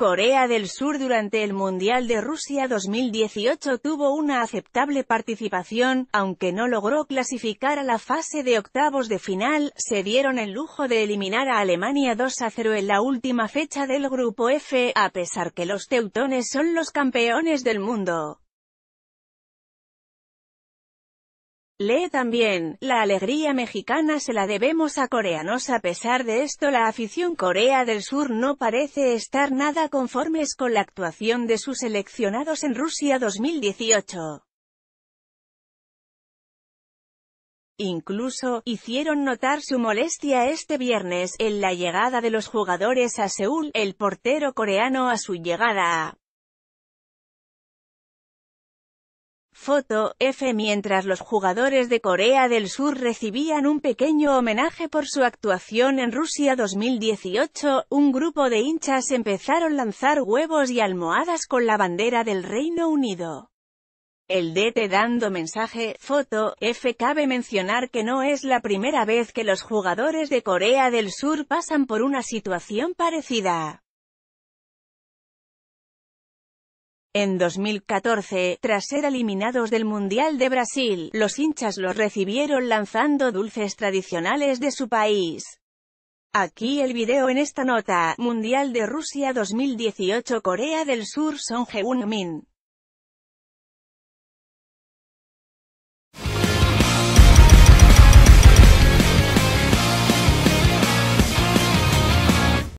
Corea del Sur durante el Mundial de Rusia 2018 tuvo una aceptable participación, aunque no logró clasificar a la fase de octavos de final, se dieron el lujo de eliminar a Alemania 2 a 0 en la última fecha del Grupo F, a pesar que los teutones son los campeones del mundo. Lee también, la alegría mexicana se la debemos a coreanos a pesar de esto la afición Corea del Sur no parece estar nada conformes con la actuación de sus seleccionados en Rusia 2018. Incluso, hicieron notar su molestia este viernes, en la llegada de los jugadores a Seúl, el portero coreano a su llegada a Foto, F. Mientras los jugadores de Corea del Sur recibían un pequeño homenaje por su actuación en Rusia 2018, un grupo de hinchas empezaron a lanzar huevos y almohadas con la bandera del Reino Unido. El DT dando mensaje, foto, F. Cabe mencionar que no es la primera vez que los jugadores de Corea del Sur pasan por una situación parecida. En 2014, tras ser eliminados del Mundial de Brasil, los hinchas los recibieron lanzando dulces tradicionales de su país. Aquí el video en esta nota, Mundial de Rusia 2018 Corea del Sur Son Heung-min.